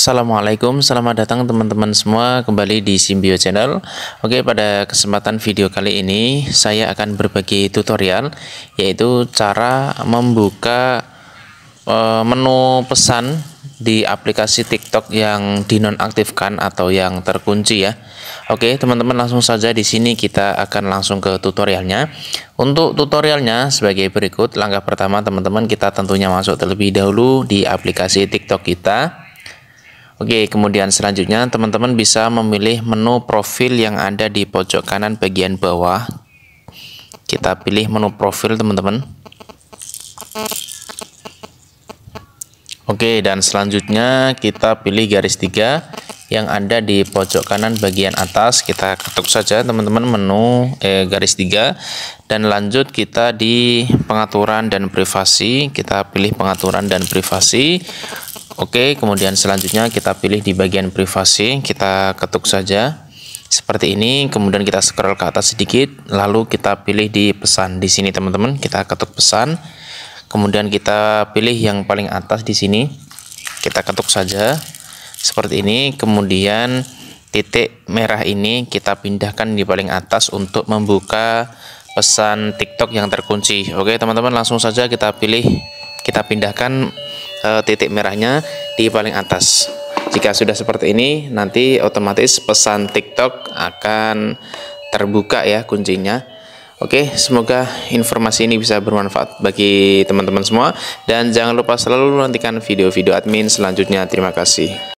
Assalamualaikum, selamat datang teman-teman semua kembali di Simbio Channel Oke, pada kesempatan video kali ini saya akan berbagi tutorial Yaitu cara membuka e, menu pesan di aplikasi TikTok yang dinonaktifkan atau yang terkunci ya Oke, teman-teman langsung saja di sini kita akan langsung ke tutorialnya Untuk tutorialnya sebagai berikut Langkah pertama teman-teman kita tentunya masuk terlebih dahulu di aplikasi TikTok kita Oke, kemudian selanjutnya teman-teman bisa memilih menu profil yang ada di pojok kanan bagian bawah. Kita pilih menu profil teman-teman. Oke, dan selanjutnya kita pilih garis tiga yang ada di pojok kanan bagian atas. Kita ketuk saja teman-teman menu eh, garis tiga dan lanjut kita di pengaturan dan privasi. Kita pilih pengaturan dan privasi. Oke, kemudian selanjutnya kita pilih di bagian privasi, kita ketuk saja seperti ini, kemudian kita scroll ke atas sedikit, lalu kita pilih di pesan. Di sini teman-teman, kita ketuk pesan. Kemudian kita pilih yang paling atas di sini. Kita ketuk saja seperti ini, kemudian titik merah ini kita pindahkan di paling atas untuk membuka pesan TikTok yang terkunci. Oke, teman-teman, langsung saja kita pilih, kita pindahkan Eh, titik merahnya di paling atas jika sudah seperti ini nanti otomatis pesan tiktok akan terbuka ya kuncinya Oke, semoga informasi ini bisa bermanfaat bagi teman-teman semua dan jangan lupa selalu nantikan video-video admin selanjutnya. Terima kasih.